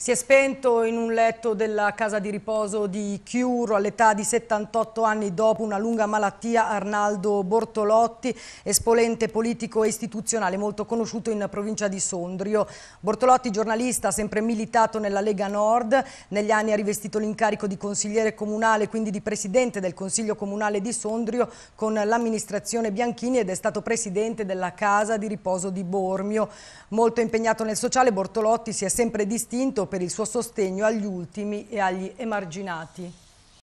Si è spento in un letto della casa di riposo di Chiuro all'età di 78 anni dopo una lunga malattia Arnaldo Bortolotti, espolente politico e istituzionale molto conosciuto in provincia di Sondrio. Bortolotti, giornalista, sempre militato nella Lega Nord, negli anni ha rivestito l'incarico di consigliere comunale, quindi di presidente del Consiglio Comunale di Sondrio con l'amministrazione Bianchini ed è stato presidente della casa di riposo di Bormio. Molto impegnato nel sociale, Bortolotti si è sempre distinto per il suo sostegno agli ultimi e agli emarginati.